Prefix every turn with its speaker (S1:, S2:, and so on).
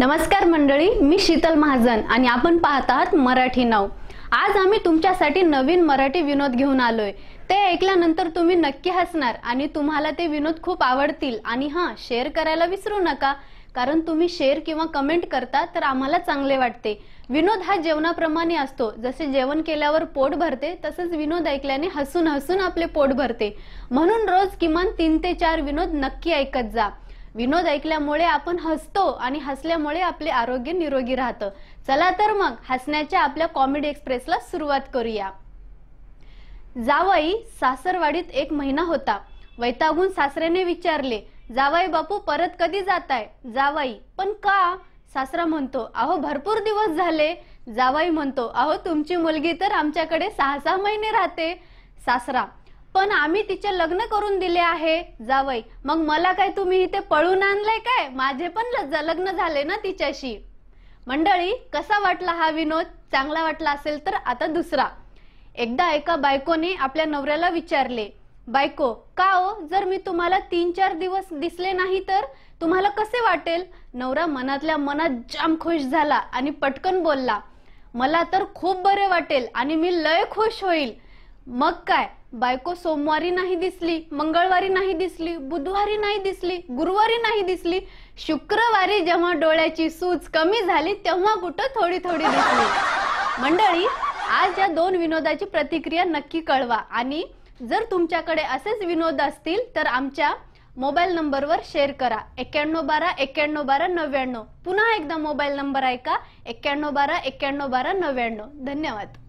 S1: नमस्कार मंडळी मी शीतल महाजन आणि आपण पाहत आहात मराठी नाव आज आम्ही तुमच्यासाठी नवीन मराठी विनोद घेऊन आलोय ते ऐकल्यानंतर तुम्ही नक्की हसणार आणि तुम्हाला ते विनोद खूप आवडतील आणि हां शेअर करायला विसरू नका कारण तुम्ही शेअर किंवा कमेंट करता तर आम्हाला चांगले वाटते विनोद हा जेवणाप्रमाणे असतो जसे जेवण केल्यावर पोट भरते तसंच विनोद ऐकल्याने हसून हसून आपले पोट भरते म्हणून रोज किमान तीन ते चार विनोद नक्की ऐकत जा विनोद ऐकल्यामुळे आपण हसतो आणि हसल्यामुळे आपले आरोग्य निरोगी राहतं चला तर मग हसण्याच्या आपल्या कॉमेडी एक्सप्रेसला सुरुवात करूया जावाई सासरवाडीत एक महिना होता वैतागून सासऱ्याने विचारले जावाई बापू परत कधी जाताय जावाई पण का सासरा म्हणतो अहो भरपूर दिवस झाले जावाई म्हणतो अहो तुमची मुलगी तर आमच्याकडे सहा सहा महिने राहते सासरा पण आम्ही तिचे लग्न करून दिले आहे जावई मग मला काय तुम्ही इथे पळून आणलंय काय माझे पण लग्न झाले ना तिच्याशी मंडळी कसा वाटला हा विनोद चांगला वाटला असेल तर आता दुसरा एकदा एका बायकोने आपल्या नवऱ्याला विचारले बायको का ओ हो? जर मी तुम्हाला तीन चार दिवस दिसले नाही तर तुम्हाला कसे वाटेल नवरा मनातल्या मनात जाम खुश झाला आणि पटकन बोलला मला तर खूप बरे वाटेल आणि मी लय खुश होईल मग काय बायको सोमवारी नाही दिसली मंगळवारी नाही दिसली बुधवारी नाही दिसली गुरुवारी नाही दिसली शुक्रवारी जेव्हा डोळ्याची सूज कमी झाली तेव्हा कुठं थोडी थोडी दिसली मंडळी आज या दोन विनोदाची प्रतिक्रिया नक्की कळवा आणि जर तुमच्याकडे असेच विनोद असतील तर आमच्या मोबाईल नंबरवर शेअर करा एक्क्याण्णव बारा एक्क्याण्णव बारा नव्याण्णव पुन्हा एकदा मोबाईल नंबर ऐका एक्क्याण्णव बारा एक्क्याण्णव बारा नव्याण्णव धन्यवाद